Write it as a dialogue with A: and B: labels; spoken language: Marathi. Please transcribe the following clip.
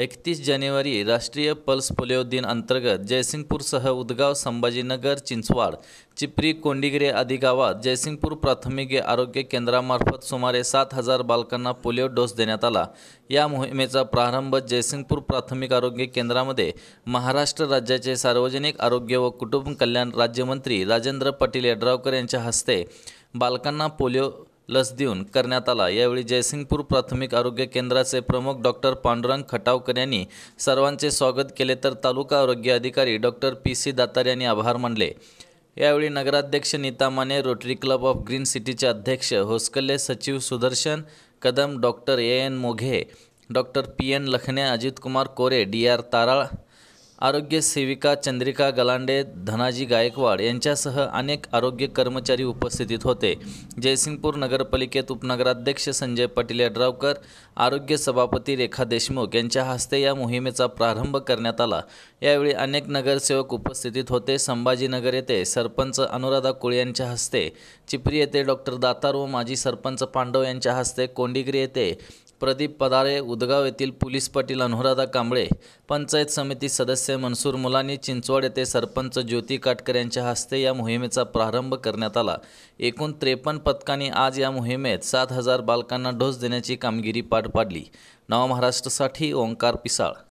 A: एकतीस जानेवारी राष्ट्रीय पल्स पोलिओ दिन अंतर्गत जयसिंगपूरसह उदगाव संभाजीनगर चिंचवाड चिपरी कोंडिगिरे आदी गावात जयसिंगपूर प्राथमिक आरोग्य केंद्रामार्फत सुमारे सात हजार बालकांना पोलिओ डोस देण्यात आला या मोहिमेचा प्रारंभ जयसिंगपूर प्राथमिक आरोग्य केंद्रामध्ये महाराष्ट्र राज्याचे सार्वजनिक आरोग्य व कुटुंब कल्याण राज्यमंत्री राजेंद्र पाटील यड्रावकर यांच्या हस्ते बालकांना पोलिओ लस देऊन करण्यात आला यावेळी जयसिंगपूर प्राथमिक आरोग्य केंद्राचे प्रमुख डॉक्टर पांडुरंग खटावकर यांनी सर्वांचे स्वागत केले तर तालुका आरोग्य अधिकारी डॉक्टर पी सी दातार यांनी आभार मानले यावेळी नगराध्यक्ष Nita Mane Rotary Club of Green सिटीचे अध्यक्ष होसकल्ले सचिव Sudarshan Kadam doctor A N Moghe doctor P N Lakhane Ajitkumar Kore D R Taral आरोग्य सेविका चंद्रिका गलांडे धनाजी गायकवाड यांच्यासह अनेक आरोग्य कर्मचारी उपस्थितीत होते जयसिंगपूर नगरपालिकेत उपनगराध्यक्ष संजय पाटील यड्रावकर आरोग्य सभापती रेखा देशमुख यांच्या हस्ते या मोहिमेचा प्रारंभ करण्यात आला यावेळी अनेक नगरसेवक उपस्थितीत होते संभाजीनगर येथे सरपंच अनुराधा कुळे यांच्या हस्ते चिपरी येथे डॉक्टर दातार व माजी सरपंच पांडव यांच्या हस्ते कोंडिगिरी येथे प्रदीप पदारे उदगाव येथील पोलीस पाटील अनुराधा कांबळे पंचायत समिती सदस्य मनसूर मुलानी चिंचवड येथे सरपंच ज्योती काटकर यांच्या हस्ते या मोहिमेचा प्रारंभ करण्यात आला एकूण त्रेपन्न पथकांनी आज या मोहिमेत सात हजार बालकांना डोस देण्याची कामगिरी पार पाडली नवा महाराष्ट्रासाठी ओंकार पिसाळ